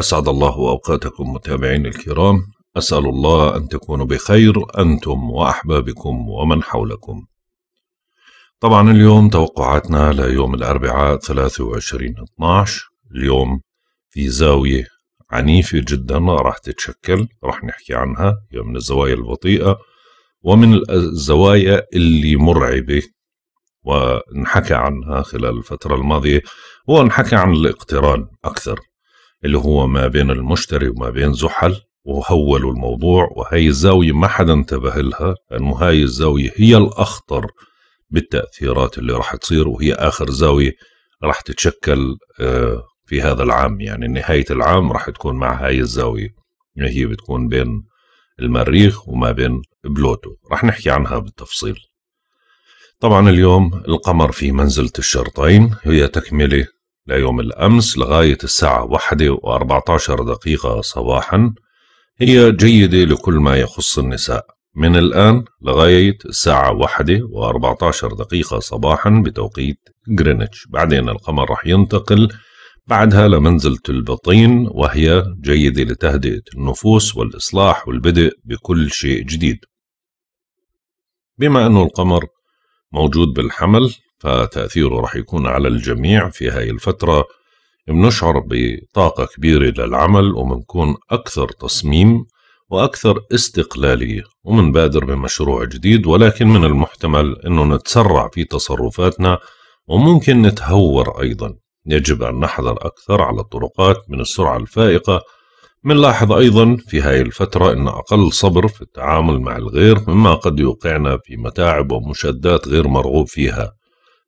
أسعد الله أوقاتكم متابعين الكرام أسأل الله أن تكونوا بخير أنتم وأحبابكم ومن حولكم طبعا اليوم توقعاتنا ليوم الأربعاء 23 12 اليوم في زاوية عنيفة جدا راح تتشكل راح نحكي عنها هي من الزوايا البطيئة ومن الزوايا اللي مرعبة ونحكى عنها خلال الفترة الماضية هو عن الاقتران أكثر اللي هو ما بين المشتري وما بين زحل وهولوا الموضوع وهي الزاوية ما حدا انتبه لها لأنه هاي الزاوية هي الأخطر بالتأثيرات اللي راح تصير وهي آخر زاوية راح تتشكل آه، في هذا العام يعني نهاية العام راح تكون مع هاي الزاوية اللي هي بتكون بين المريخ وما بين بلوتو راح نحكي عنها بالتفصيل طبعا اليوم القمر في منزلة الشرطين هي تكملة ليوم الأمس لغاية الساعة واحدة عشر دقيقة صباحا هي جيدة لكل ما يخص النساء من الآن لغاية الساعة واحدة عشر دقيقة صباحا بتوقيت غرينتش بعدين القمر رح ينتقل بعدها لمنزلة البطين وهي جيدة لتهدئة النفوس والإصلاح والبدء بكل شيء جديد بما أنه القمر موجود بالحمل فتأثيره راح يكون على الجميع في هاي الفترة بنشعر بطاقة كبيرة للعمل وبنكون أكثر تصميم وأكثر استقلالية ومنبادر بمشروع جديد ولكن من المحتمل أنه نتسرع في تصرفاتنا وممكن نتهور أيضا يجب أن نحذر أكثر على الطرقات من السرعة الفائقة منلاحظ أيضا في هاي الفترة أن أقل صبر في التعامل مع الغير مما قد يوقعنا في متاعب ومشادات غير مرغوب فيها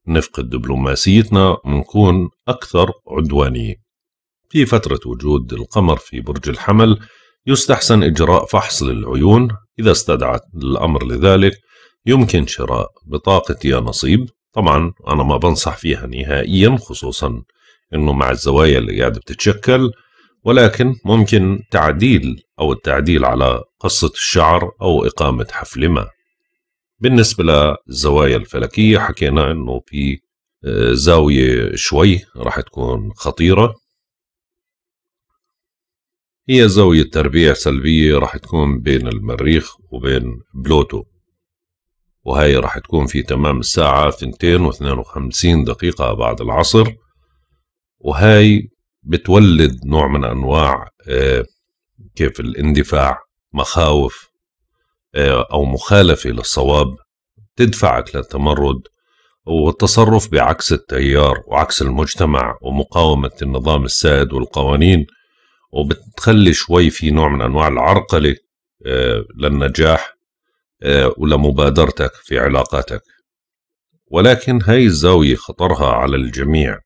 نفقد دبلوماسيتنا ونكون أكثر عدوانية في فترة وجود القمر في برج الحمل يستحسن إجراء فحص للعيون إذا استدعت الأمر لذلك يمكن شراء بطاقة يا نصيب طبعا أنا ما بنصح فيها نهائيا خصوصا أنه مع الزوايا اللي قاعدة بتتشكل ولكن ممكن تعديل أو التعديل على قصة الشعر أو إقامة حفل ما بالنسبة للزوايا الفلكية حكينا أنه في آه، زاوية شوي راح تكون خطيرة هي زاوية تربيع سلبية راح تكون بين المريخ وبين بلوتو وهي راح تكون في تمام الساعة 2.52 وخمسين دقيقة بعد العصر وهاي بتولد نوع من أنواع آه، كيف الاندفاع مخاوف آه، أو مخالفة للصواب تدفعك للتمرد والتصرف بعكس التيار وعكس المجتمع ومقاومة النظام السائد والقوانين وبتخلي شوي في نوع من أنواع العرقلة آه، للنجاح آه، ولمبادرتك في علاقاتك ولكن هاي الزاوية خطرها على الجميع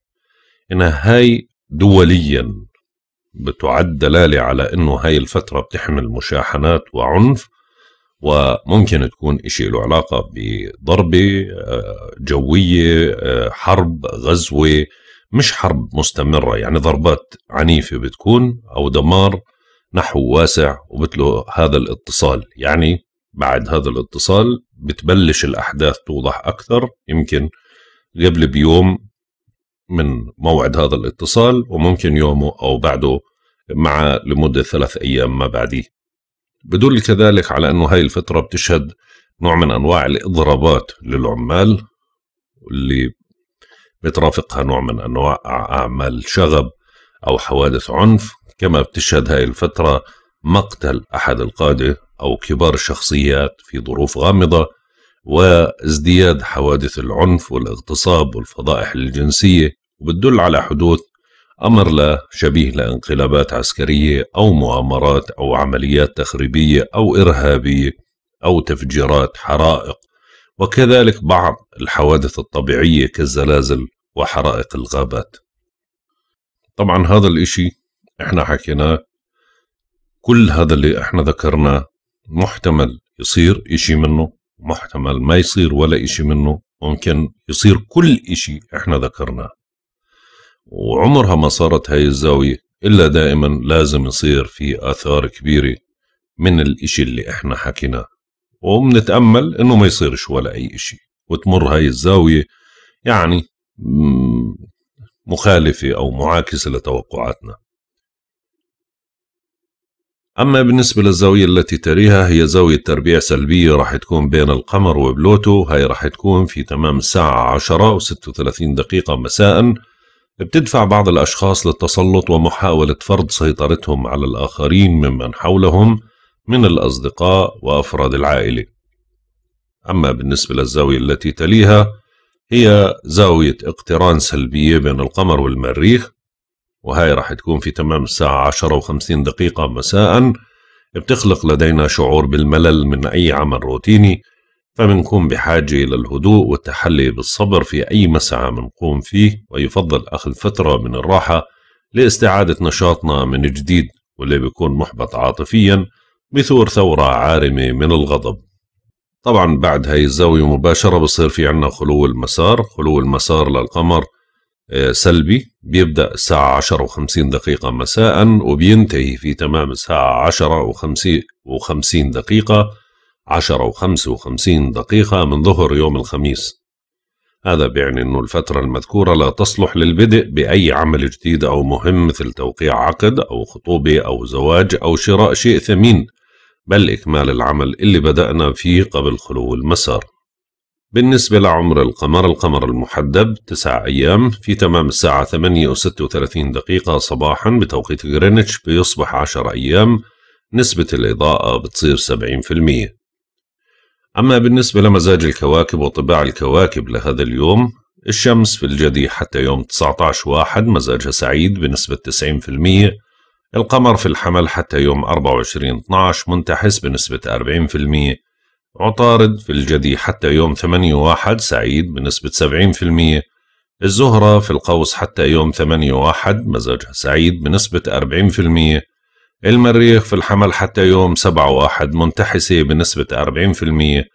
إنها هاي دوليا بتعد دلالة على إنه هاي الفترة بتحمل مشاحنات وعنف وممكن تكون إشي له علاقة بضربة آه، جوية آه، حرب غزوة مش حرب مستمرة يعني ضربات عنيفة بتكون أو دمار نحو واسع وبتلو هذا الاتصال يعني بعد هذا الاتصال بتبلش الأحداث توضح أكثر يمكن قبل بيوم من موعد هذا الاتصال وممكن يومه أو بعده مع لمدة ثلاث أيام ما بعديه بدل كذلك على أنه هاي الفترة بتشهد نوع من أنواع الإضرابات للعمال اللي بترافقها نوع من أنواع أعمال شغب أو حوادث عنف كما بتشهد هاي الفترة مقتل أحد القادة أو كبار الشخصيات في ظروف غامضة وازدياد حوادث العنف والاغتصاب والفضائح الجنسية وبتدل على حدوث أمر لا شبيه لانقلابات عسكرية أو مؤامرات أو عمليات تخريبية أو إرهابية أو تفجيرات حرائق وكذلك بعض الحوادث الطبيعية كالزلازل وحرائق الغابات طبعا هذا الإشي إحنا حكيناه كل هذا اللي إحنا ذكرناه محتمل يصير إشي منه محتمل ما يصير ولا إشي منه ممكن يصير كل إشي إحنا ذكرناه وعمرها ما صارت هاي الزاوية إلا دائما لازم يصير في آثار كبيرة من الإشي اللي إحنا حكيناه ومنتأمل إنه ما يصيرش ولا أي إشي وتمر هاي الزاوية يعني مخالفة أو معاكسة لتوقعاتنا أما بالنسبة للزاوية التي تريها هي زاوية تربيع سلبية راح تكون بين القمر وبلوتو هاي راح تكون في تمام الساعة 10 و36 دقيقة مساءً بتدفع بعض الأشخاص للتسلط ومحاولة فرض سيطرتهم على الآخرين ممن حولهم من الأصدقاء وأفراد العائلة أما بالنسبة للزاوية التي تليها هي زاوية اقتران سلبية بين القمر والمريخ وهي راح تكون في تمام الساعة 10 و50 دقيقة مساء بتخلق لدينا شعور بالملل من أي عمل روتيني فبنكون بحاجة للهدوء والتحلي بالصبر في أي مسعى منقوم فيه ويفضل أخذ فترة من الراحة لاستعادة نشاطنا من جديد واللي بيكون محبط عاطفيا بثور ثورة عارمة من الغضب طبعا بعد هاي الزاوية مباشرة بصير في عنا خلو المسار خلو المسار للقمر آه، سلبي بيبدأ الساعة عشر وخمسين دقيقة مساء وبينتهي في تمام الساعة عشر وخمسين دقيقة عشرة وخمسة وخمسين دقيقة من ظهر يوم الخميس هذا بيعني أنه الفترة المذكورة لا تصلح للبدء بأي عمل جديد أو مهم مثل توقيع عقد أو خطوبة أو زواج أو شراء شيء ثمين بل إكمال العمل اللي بدأنا فيه قبل خلو المسار بالنسبة لعمر القمر القمر المحدب تسع أيام في تمام الساعة 8 و 36 دقيقة صباحا بتوقيت غرينتش بيصبح 10 أيام نسبة الإضاءة بتصير 70% أما بالنسبة لمزاج الكواكب وطباع الكواكب لهذا اليوم الشمس في الجدي حتى يوم 19 واحد مزاجها سعيد بنسبة 90% القمر في الحمل حتى يوم 24 12 منتحس بنسبة 40% عطارد في الجدي حتى يوم 8 واحد سعيد بنسبة 70% الزهرة في القوس حتى يوم 8 واحد مزاجها سعيد بنسبة 40% المريخ في الحمل حتى يوم 7 واحد منتحسة بنسبة 40%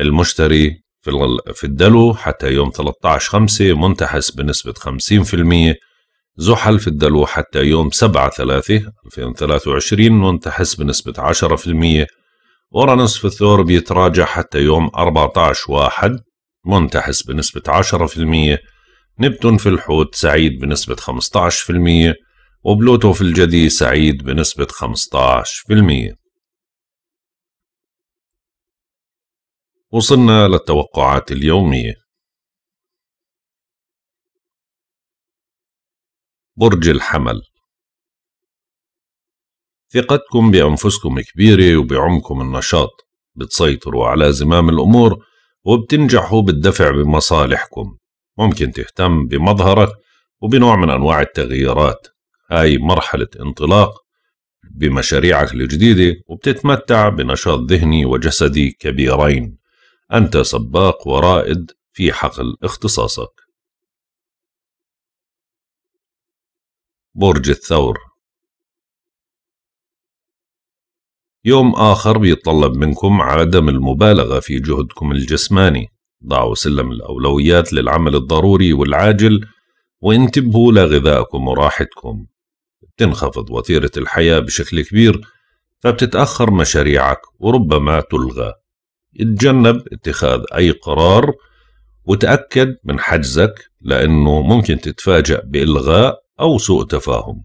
المشتري في في الدلو حتى يوم 13 خمسة منتحس بنسبة 50% زحل في الدلو حتى يوم 7 3 2023 منتحس بنسبة 10% ورانس في الثور بيتراجع حتى يوم 14 واحد منتحس بنسبة 10% نبتون في الحوت سعيد بنسبة 15% في الجديد سعيد بنسبة 15% وصلنا للتوقعات اليومية برج الحمل ثقتكم بأنفسكم كبيرة وبعمكم النشاط بتسيطروا على زمام الأمور وبتنجحوا بالدفع بمصالحكم ممكن تهتم بمظهرك وبنوع من أنواع التغييرات هاي مرحلة انطلاق بمشاريعك الجديدة وبتتمتع بنشاط ذهني وجسدي كبيرين أنت سباق ورائد في حقل اختصاصك برج الثور يوم آخر بيطلب منكم عدم المبالغة في جهدكم الجسماني ضعوا سلم الأولويات للعمل الضروري والعاجل وانتبهوا لغذائكم وراحتكم تنخفض وتيرة الحياة بشكل كبير فبتتأخر مشاريعك وربما تلغى اتجنب اتخاذ أي قرار وتأكد من حجزك لأنه ممكن تتفاجأ بإلغاء أو سوء تفاهم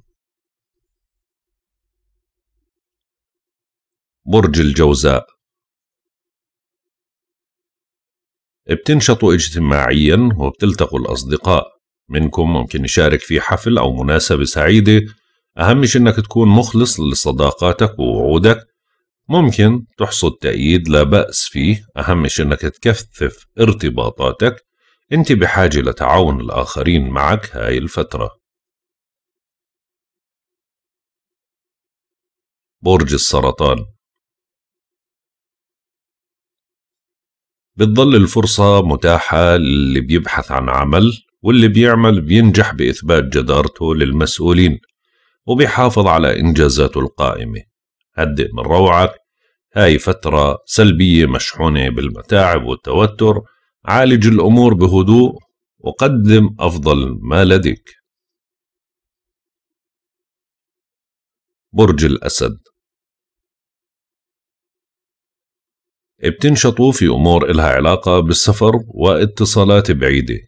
برج الجوزاء بتنشطوا اجتماعيا وبتلتقوا الأصدقاء منكم ممكن يشارك في حفل أو مناسبة سعيدة أهم شيء إنك تكون مخلص لصداقاتك ووعودك ممكن تحصد تأييد لا بأس فيه أهم شيء إنك تكثف ارتباطاتك أنت بحاجة لتعاون الآخرين معك هاي الفترة برج السرطان بتضل الفرصة متاحة للي بيبحث عن عمل واللي بيعمل بينجح بإثبات جدارته للمسؤولين وبيحافظ على إنجازاته القائمة هدئ من روعك هاي فترة سلبية مشحونة بالمتاعب والتوتر عالج الأمور بهدوء وقدم أفضل ما لديك برج الأسد بتنشطوا في أمور إلها علاقة بالسفر واتصالات بعيدة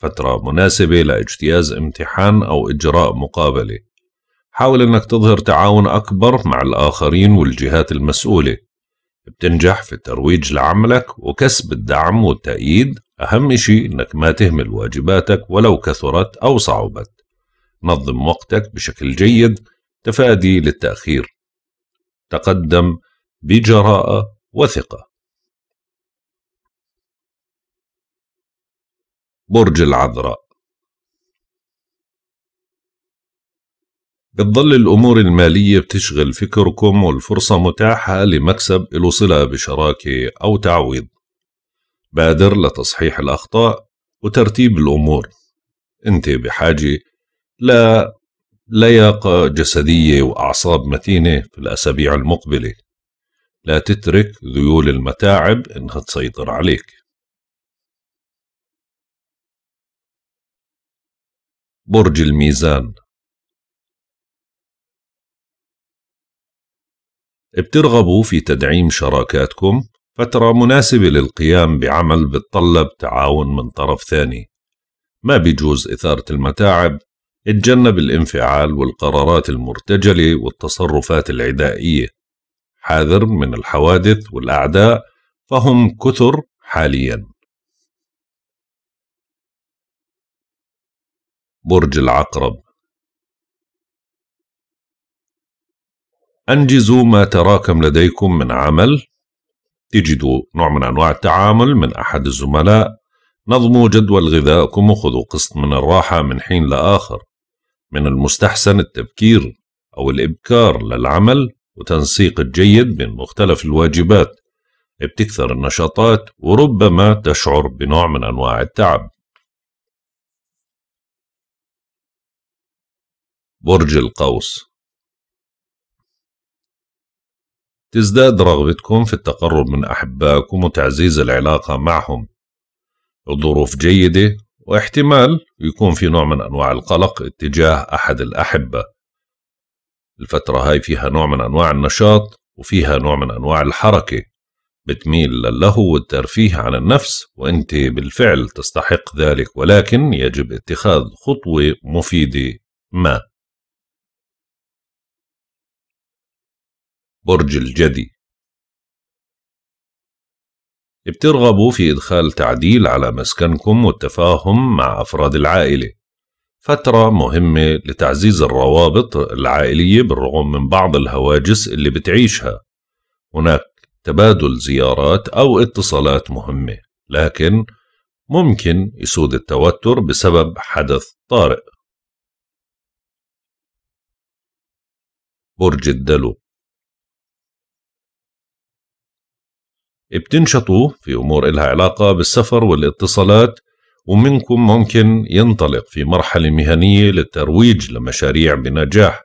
فترة مناسبة لاجتياز امتحان أو إجراء مقابلة حاول أنك تظهر تعاون أكبر مع الآخرين والجهات المسؤولة بتنجح في الترويج لعملك وكسب الدعم والتأييد أهم شيء أنك ما تهمل واجباتك ولو كثرت أو صعبت نظم وقتك بشكل جيد تفادي للتأخير تقدم بجراءة وثقة برج العذراء بتضل الأمور المالية بتشغل فكركم والفرصة متاحة لمكسب الوصلة صلة بشراكة أو تعويض بادر لتصحيح الأخطاء وترتيب الأمور أنت بحاجة لا لياقة جسدية وأعصاب متينة في الأسابيع المقبلة لا تترك ذيول المتاعب إنها تسيطر عليك برج الميزان بترغبوا في تدعيم شراكاتكم فترة مناسبة للقيام بعمل بتطلب تعاون من طرف ثاني ما بيجوز إثارة المتاعب اتجنب الانفعال والقرارات المرتجلة والتصرفات العدائية حاذر من الحوادث والأعداء فهم كثر حاليا برج العقرب أنجزوا ما تراكم لديكم من عمل تجدوا نوع من أنواع التعامل من أحد الزملاء نظموا جدول غذائكم وخذوا قسط من الراحة من حين لآخر من المستحسن التبكير أو الإبكار للعمل وتنسيق الجيد بين مختلف الواجبات بتكثر النشاطات وربما تشعر بنوع من أنواع التعب برج القوس تزداد رغبتكم في التقرب من أحبائكم وتعزيز العلاقة معهم الظروف جيدة واحتمال يكون في نوع من أنواع القلق اتجاه أحد الأحبة الفترة هاي فيها نوع من أنواع النشاط وفيها نوع من أنواع الحركة بتميل للهو والترفيه عن النفس وانت بالفعل تستحق ذلك ولكن يجب اتخاذ خطوة مفيدة ما برج الجدي بترغبوا في إدخال تعديل على مسكنكم والتفاهم مع أفراد العائلة فترة مهمة لتعزيز الروابط العائلية بالرغم من بعض الهواجس اللي بتعيشها هناك تبادل زيارات أو اتصالات مهمة لكن ممكن يسود التوتر بسبب حدث طارئ برج الدلو بتنشطوا في أمور إلها علاقة بالسفر والاتصالات ومنكم ممكن ينطلق في مرحلة مهنية للترويج لمشاريع بنجاح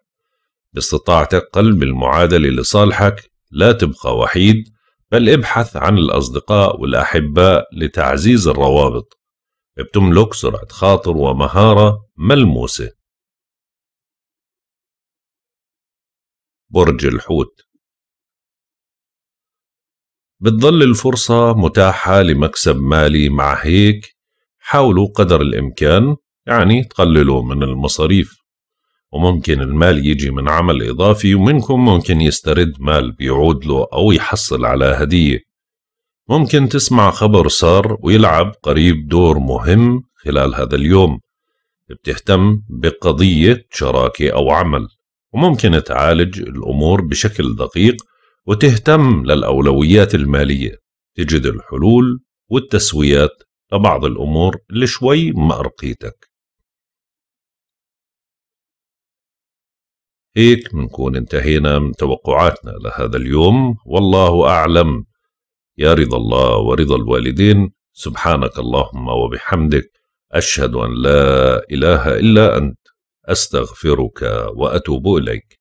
باستطاعتك قلب المعادلة لصالحك لا تبقى وحيد بل ابحث عن الأصدقاء والأحباء لتعزيز الروابط بتملك سرعة خاطر ومهارة ملموسة برج الحوت بتظل الفرصة متاحة لمكسب مالي مع هيك حاولوا قدر الإمكان يعني تقللوا من المصاريف وممكن المال يجي من عمل إضافي ومنكم ممكن يسترد مال بيعود له أو يحصل على هدية ممكن تسمع خبر صار ويلعب قريب دور مهم خلال هذا اليوم بتهتم بقضية شراكة أو عمل وممكن تعالج الأمور بشكل دقيق وتهتم للأولويات المالية تجد الحلول والتسويات لبعض الأمور اللي شوي مأرقيتك هيك منكون انتهينا من توقعاتنا لهذا اليوم والله أعلم يا رضا الله ورضا الوالدين سبحانك اللهم وبحمدك أشهد أن لا إله إلا أنت أستغفرك وأتوب إليك